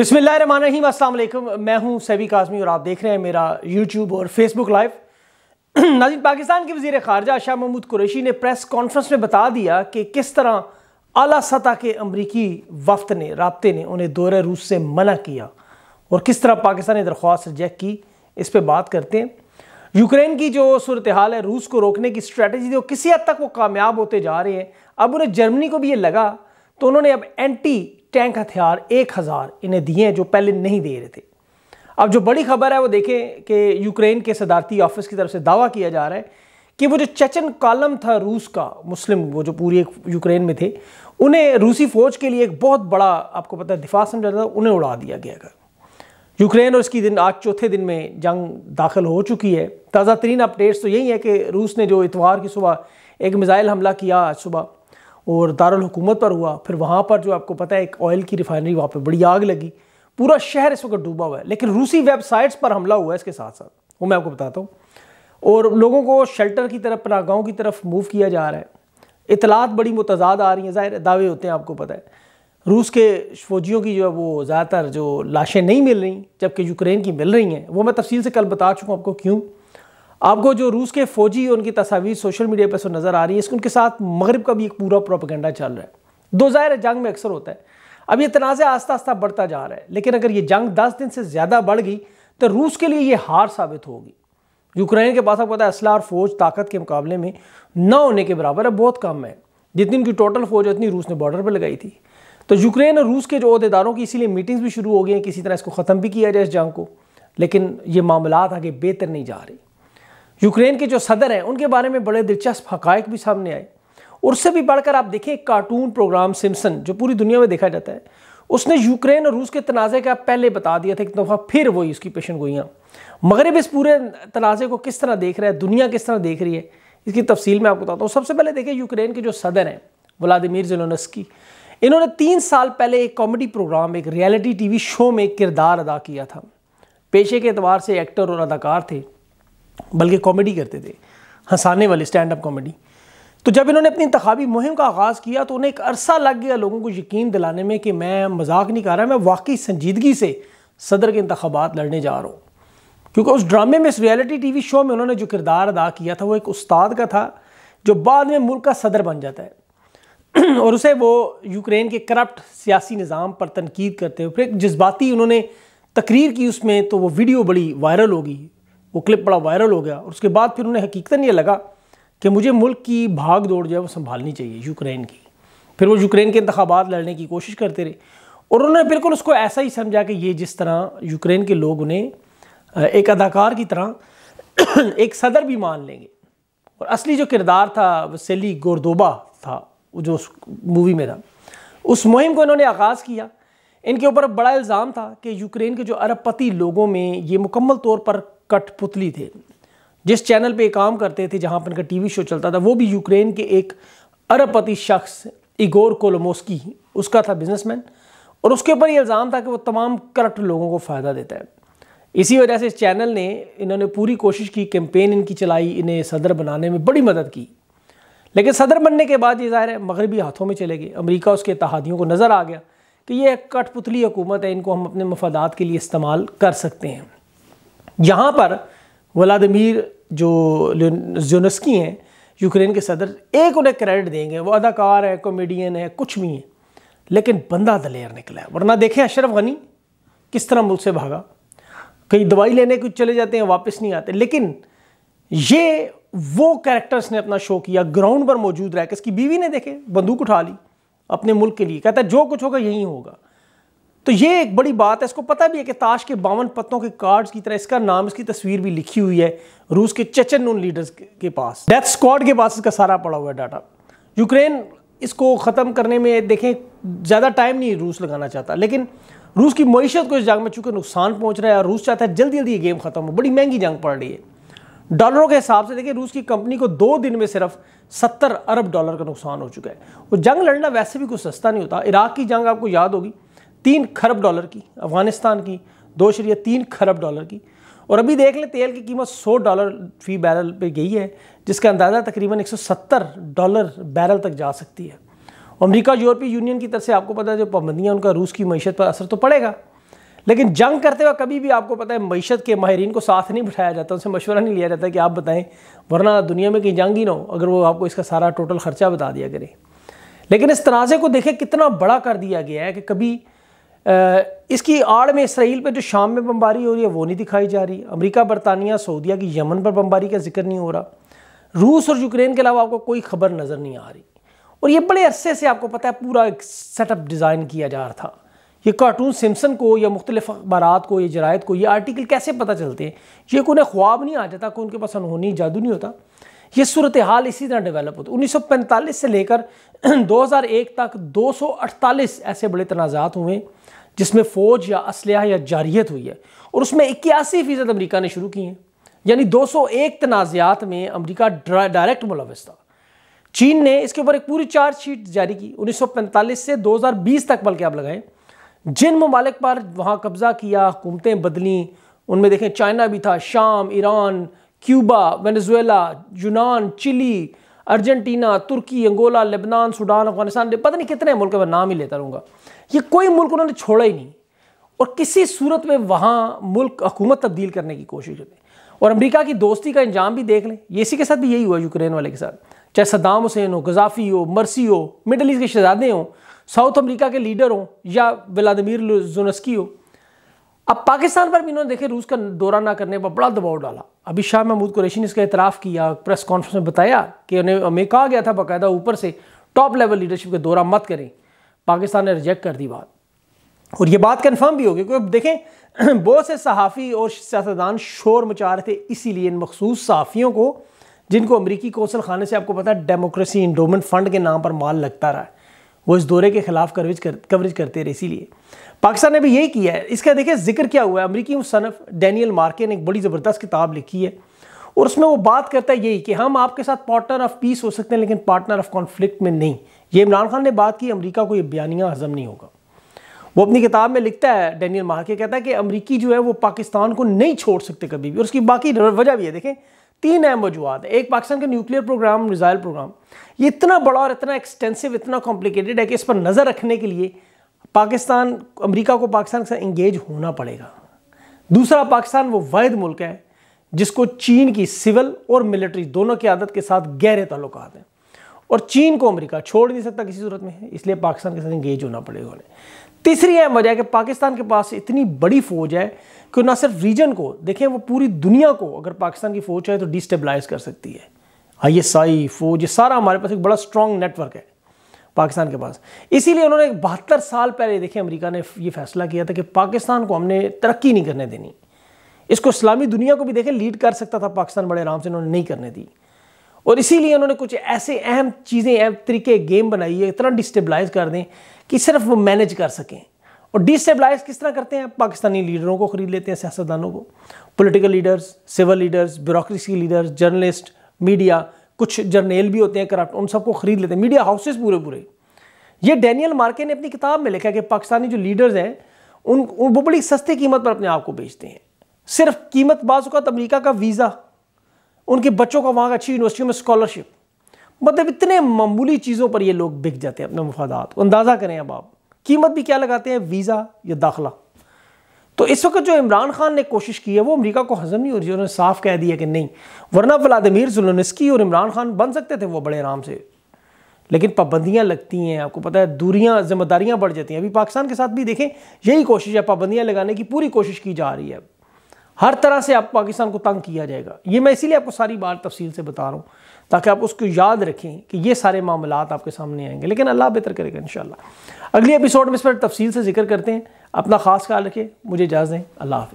रही अल्लाम मैं हूँ सैबी काजमी और आप देख रहे हैं मेरा यूट्यूब और फेसबुक लाइव नाजिन पाकिस्तान के वजीर खारजा शाह महमूद कुरैशी ने प्रेस कॉन्फ्रेंस में बता दिया कि किस तरह अला सतह के अमरीकी वफद ने रबते ने उन्हें दौरे रूस से मना किया और किस तरह पाकिस्तान ने दरख्वास्त रिजेक्ट की इस पर बात करते हैं यूक्रेन की जो सूरत हाल है रूस को रोकने की स्ट्रैटेजी थी वो किसी हद तक वो कामयाब होते जा रहे हैं अब उन्हें जर्मनी को भी ये लगा तो उन्होंने अब एंटी टैंक हथियार एक हज़ार इन्हें दिए हैं जो पहले नहीं दे रहे थे अब जो बड़ी खबर है वो देखें कि यूक्रेन के सदारती ऑफिस की तरफ से दावा किया जा रहा है कि वो जो चचन कॉलम था रूस का मुस्लिम वो जो पूरी यूक्रेन में थे उन्हें रूसी फौज के लिए एक बहुत बड़ा आपको पता है दिफा समझा था उन्हें उड़ा दिया गया था यूक्रेन और इसकी दिन आज चौथे दिन में जंग दाखिल हो चुकी है ताज़ा तरीन अपडेट्स तो यही है कि रूस ने जो इतवार की सुबह एक मिज़ाइल हमला किया आज सुबह और दारुल हुकूमत पर हुआ फिर वहाँ पर जो आपको पता है एक ऑयल की रिफाइनरी वहाँ पर बड़ी आग लगी पूरा शहर इस वक्त डूबा हुआ है लेकिन रूसी वेबसाइट्स पर हमला हुआ है इसके साथ साथ वो मैं आपको बताता हूँ और लोगों को शेल्टर की तरफ गाँव की तरफ मूव किया जा रहा है इतलात बड़ी मुतजाद आ रही हैं ज़ाहिर दावे होते हैं आपको पता है रूस के फौजियों की जो है वो ज़्यादातर जो लाशें नहीं मिल रही जबकि यूक्रेन की मिल रही हैं वो मैं तफसील से कल बता चुका हूँ आपको क्यों आपको जो रूस के फौजी उनकी तस्वीर सोशल मीडिया पर नज़र आ रही है इसके उनके साथ मगरब का भी एक पूरा प्रोपगेंडा चल रहा है दो ज़ाहिर जंग में अक्सर होता है अब ये तनाज़ आस्ता आस्ता बढ़ता जा रहा है लेकिन अगर ये जंग दस दिन से ज़्यादा बढ़ गई तो रूस के लिए ये हार साबित होगी यूक्रेन के पास आपको पता है असला और फौज ताकत के मुकाबले में न होने के बराबर है बहुत कम है जितनी उनकी टोटल फौज है उतनी रूस ने बॉर्डर पर लगाई थी तो यूक्रेन और रूस के जो अहदेदारों की इसीलिए मीटिंग्स भी शुरू हो गई हैं किसी तरह इसको ख़त्म भी किया जाए इस जंग को लेकिन ये मामला आगे बेहतर नहीं जा रही यूक्रेन के जो सदर हैं उनके बारे में बड़े दिलचस्प हकायक भी सामने आए और उससे भी बढ़कर आप देखें एक कार्टून प्रोग्राम सिमसन जो पूरी दुनिया में देखा जाता है उसने यूक्रेन और रूस के तनाज़े का पहले बता दिया था एक दफ़ा फिर वही उसकी पेशन गोइयाँ मगरब इस पूरे तनाज़े को किस तरह देख रहा है दुनिया किस तरह देख रही है इसकी तफसील मैं आपको बताता हूँ सबसे पहले देखें यूक्रेन के जो सदर हैं व्लादिमिर जिलोनस्की इन्होंने तीन साल पहले एक कॉमेडी प्रोग्राम एक रियलिटी टीवी शो में किरदार अदा किया था पेशे के अतबार से एक्टर और अदाकार थे बल्कि कॉमेडी करते थे हंसाने वाले स्टैंड अप कॉमेडी तो जब इन्होंने अपनी इंतबी मुहिम का आगाज़ किया तो उन्हें एक अरसा लग गया लोगों को यकीन दिलाने में कि मैं मजाक नहीं कर रहा मैं वाकई संजीदगी से सदर के इंतबात लड़ने जा रहा हूँ क्योंकि उस ड्रामे में इस रियलिटी टी वी शो में उन्होंने जो किरदार अदा किया था वो एक उस्ताद का था जो बाद में मुल्क का सदर बन जाता है और उसे वो यूक्रेन के करप्ट सियासी निज़ाम पर तनकीद करते हुए फिर एक जज्बाती उन्होंने तकरीर की उसमें तो वो वीडियो बड़ी वायरल होगी वो क्लिप बड़ा वायरल हो गया और उसके बाद फिर उन्हें हकीकता ये लगा कि मुझे मुल्क की भाग दौड़ जो है वो संभालनी चाहिए यूक्रेन की फिर वो यूक्रेन के इंतबात लड़ने की कोशिश करते रहे और उन्होंने बिल्कुल उसको ऐसा ही समझा कि ये जिस तरह यूक्रेन के लोग उन्हें एक अदाकार की तरह एक सदर भी मान लेंगे और असली जो किरदार था वसेली गोरदोबा था जो उस मूवी में था उस मुहिम को इन्होंने आगाज़ किया इनके ऊपर बड़ा इल्ज़ाम था कि यूक्रेन के जो अरबपति लोगों में ये मुकम्मल तौर पर कठपुतली थे जिस चैनल पे काम करते थे जहाँ पर इनका टीवी शो चलता था वो भी यूक्रेन के एक अरबपति शख्स इगोर कोलोमोस्की उसका था बिजनेसमैन और उसके ऊपर ये इल्ज़ाम था कि वो तमाम करप्ट लोगों को फ़ायदा देता है इसी वजह से इस चैनल ने इन्होंने पूरी कोशिश की कैंपेन इनकी चलाई इन्हें सदर बनाने में बड़ी मदद की लेकिन सदर बनने के बाद ये ज़ाहिर है मगरबी हाथों में चले गए अमरीका उसके तहादियों को नज़र आ गया कि ये एक कठपुतली हुकूमत है इनको हम अपने मफादात के लिए इस्तेमाल कर सकते हैं यहाँ पर व्लादिमीर जो जोनस्की हैं यूक्रेन के सदर एक उन्हें क्रेडिट देंगे वो अदाकार है कॉमेडियन है कुछ भी है लेकिन बंदा दलेर निकला है वरना देखें अशरफ गनी किस तरह मुल्क से भागा कहीं दवाई लेने के चले जाते हैं वापस नहीं आते लेकिन ये वो कैरेक्टर्स ने अपना शो किया ग्राउंड पर मौजूद रहा इसकी बीवी ने देखे बंदूक उठा ली अपने मुल्क के लिए कहता है जो कुछ होगा यही होगा तो ये एक बड़ी बात है इसको पता भी है कि ताश के बावन पत्तों के कार्ड्स की तरह इसका नाम इसकी तस्वीर भी लिखी हुई है रूस के चेचन नून लीडर्स के पास डेथ स्क्वाड के पास इसका सारा पड़ा हुआ है डाटा यूक्रेन इसको ख़त्म करने में देखें ज़्यादा टाइम नहीं रूस लगाना चाहता लेकिन रूस की मीशत को इस जंग में चूँकि नुकसान पहुँच रहा है और रूस चाहता है जल्दी जल्दी ये गेम ख़त्म हो बड़ी महंगी जंग पड़ रही है डॉलरों के हिसाब से देखिए रूस की कंपनी को दो दिन में सिर्फ सत्तर अरब डॉलर का नुकसान हो चुका है और जंग लड़ना वैसे भी कुछ सस्ता नहीं होता इराक की जंग आपको याद होगी तीन खरब डॉलर की अफगानिस्तान की दो शरिया तीन खरब डॉलर की और अभी देख लें तेल की कीमत 100 डॉलर फी बैरल पे गई है जिसका अंदाज़ा तकरीबन 170 डॉलर बैरल तक जा सकती है अमेरिका यूरोपीय यूनियन की तरफ से आपको पता है जो पाबंदियाँ उनका रूस की मीशत पर असर तो पड़ेगा लेकिन जंग करते हुए कभी भी आपको पता है मीशत के माहरीन को साथ नहीं बिठाया जाता उनसे मशवरा नहीं लिया जाता कि आप बताएं वरना दुनिया में कहीं जंग ही ना हो अगर वो आपको इसका सारा टोटल ख़र्चा बता दिया करें लेकिन इस तनाज़े को देखें कितना बड़ा कर दिया गया है कि कभी इसकी आड़ में इसराइल पर जो शाम में बमबारी हो रही है वो नहीं दिखाई जा रही अमरीका बरतानिया सऊदिया की यमन पर बमबारी का जिक्र नहीं हो रहा रूस और यूक्रेन के अलावा आपको कोई खबर नज़र नहीं आ रही और ये बड़े अरसे से आपको पता है पूरा एक सेटअप डिज़ाइन किया जा रहा था ये कार्टून सिमसन को या मुख्तलिफ अखबार को ये जरायत को ये आर्टिकल कैसे पता चलते हैं ये कोई ख्वाब नहीं आ जाता कोई उनके पास अनहोनी जादू नहीं होता ये सूरत हाल इसी तरह डेवलप होती उन्नीस सौ पैंतालीस से लेकर 2001 तक 248 ऐसे बड़े तनाज़ात हुए जिसमें फ़ौज या असलह या जारियत हुई है और उसमें इक्यासी फ़ीसद अमरीका ने शुरू किए हैं यानी 201 तनाज़ात में अमरीका डायरेक्ट मुलवस था चीन ने इसके ऊपर एक पूरी चार्जशीट जारी की 1945 से 2020 तक बल्कि आप लगाएं जिन ममालिक पर वहाँ कब्ज़ा किया हुकूमतें बदलें उनमें देखें चाइना भी था शाम ईरान क्यूबा वेनेजुएला यूनान चिली अर्जेंटीना तुर्की अंगोला लेबनान सूडान अफगानिस्तान पता नहीं कितने मुल्क मैं नाम ही लेता रहूँगा ये कोई मुल्क उन्होंने छोड़ा ही नहीं और किसी सूरत में वहाँ मुल्क हकूमत तब्दील करने की कोशिश करें और अमेरिका की दोस्ती का इंजाम भी देख लें ये इसी के साथ भी यही हुआ यूक्रेन वाले के साथ चाहे सद्दाम हुसैन हो गजाफी हो मरसी हो मिडल ईस्ट के शहजादे हों साउथ अमेरिका के लीडर हों या व्लादिमिर जोनस्की हो अब पाकिस्तान पर भी इन्होंने देखे रूस का दौरा ना करने पर बड़ा दबाव डाला अभी शाह महमूद कुरैशी ने इसका इतराफ़ किया प्रेस कॉन्फ्रेंस में बताया कि उन्हें हमें कहा गया था बाकायदा ऊपर से टॉप लेवल लीडरशिप का दौरा मत करें पाकिस्तान ने रिजेक्ट कर दी बात और ये बात कन्फर्म भी होगी क्योंकि देखें बहुत से सहाफ़ी और सियासतदान शोर मचा रहे थे इसीलिए इन मखसूस सहाफ़ियों को जिनको अमरीकी कौसल खाने से आपको पता है डेमोक्रेसी इंडोमेंट फंड के नाम पर माल लगता रहा है वो इस दौरे के खिलाफ कवरेज कर कवरेज करते रहे इसीलिए पाकिस्तान ने भी यही किया है इसका देखिए जिक्र क्या हुआ है अमरीकी मुसनफ़ डैनियल मार्के ने एक बड़ी ज़बरदस्त किताब लिखी है और उसमें वो बात करता है यही कि हम आपके साथ पार्टनर ऑफ पीस हो सकते हैं लेकिन पार्टनर ऑफ कॉन्फ्लिक्ट में नहीं ये इमरान खान ने बात की अमरीका को ये बयानिया हजम नहीं होगा वो अपनी किताब में लिखता है डैनियल मार्के कहता है कि अमरीकी जो है वो पाकिस्तान को नहीं छोड़ सकते कभी भी और उसकी बाकी वजह भी है देखें तीन अहम वजूहत है एक पाकिस्तान का न्यूक्लियर प्रोग्राम मिज़ाइल प्रोग्राम ये इतना बड़ा और इतना एक्सटेंसिव इतना कॉम्प्लिकेटेड है कि इस पर नज़र रखने के लिए पाकिस्तान अमेरिका को पाकिस्तान के साथ इंगेज होना पड़ेगा दूसरा पाकिस्तान वो वैध मुल्क है जिसको चीन की सिविल और मिलिट्री दोनों की आदत के साथ गहरे ताल्लुक हैं और चीन को अमेरिका छोड़ नहीं सकता किसी सूरत में इसलिए पाकिस्तान के साथ इंगेज होना पड़ेगा उन्हें तीसरी अहम वजह है कि पाकिस्तान के पास इतनी बड़ी फौज है कि ना सिर्फ रीजन को देखें वो पूरी दुनिया को अगर पाकिस्तान की फ़ौज चाहे तो डिस्टेबलाइज कर सकती है आई एस आई फौज ये सारा हमारे पास एक बड़ा स्ट्रॉन्ग नेटवर्क है पाकिस्तान के पास इसीलिए उन्होंने बहत्तर साल पहले देखें अमरीका ने ये फैसला किया था कि पाकिस्तान को हमने तरक्की नहीं करने देनी इसको इस्लामी दुनिया को भी देखें लीड कर सकता था पाकिस्तान बड़े आराम से उन्होंने नहीं करने दी और इसीलिए उन्होंने कुछ ऐसे अहम चीज़ें अहम तरीके गेम बनाई है इतना डिस्टेबलाइज कर दें कि सिर्फ वो मैनेज कर सकें और डिस्टेबलाइज किस तरह करते हैं पाकिस्तानी लीडरों को खरीद लेते हैं सियासतदानों को political leaders civil leaders bureaucracy leaders journalist media कुछ जर्नेल भी होते हैं करप्ट उन सबको खरीद लेते हैं मीडिया हाउसेस पूरे पूरे ये डैनियल मार्के ने अपनी किताब में लिखा कि पाकिस्तानी जो लीडर्स हैं उन वो बड़ी सस्ती कीमत पर अपने आप को बेचते हैं सिर्फ कीमत बाज़ात अमरीका का वीज़ा उनके बच्चों का वहाँ अच्छी यूनिवर्सिटियों में स्कॉलरशिप मतलब इतने मामूली चीज़ों पर ये लोग बिक जाते हैं अपने मफादात अंदाज़ा करें अब आप कीमत भी क्या लगाते हैं वीज़ा या दाखला तो इस वक्त जो इमरान खान ने कोशिश की है वो अमेरिका को हजम नहीं हो रही उन्होंने साफ कह दिया कि नहीं वरना व्लादिमिर जुलनस्की और इमरान खान बन सकते थे वो बड़े आराम से लेकिन पाबंदियाँ लगती हैं आपको पता है दूरियाँ जिम्मेदारियाँ बढ़ जाती हैं अभी पाकिस्तान के साथ भी देखें यही कोशिश है पाबंदियाँ लगाने की पूरी कोशिश की जा रही है हर तरह से आप पाकिस्तान को तंग किया जाएगा ये मैं इसीलिए आपको सारी बात तफसील से बता रहा हूँ ताकि आप उसको याद रखें कि ये सारे मामला आपके सामने आएंगे लेकिन अल्लाह बेहतर करेगा इन अगली एपिसोड में इस पर तफसील से जिक्र करते हैं अपना खास ख्याल रखें मुझे इजाज़ दें अल्लाह हाफ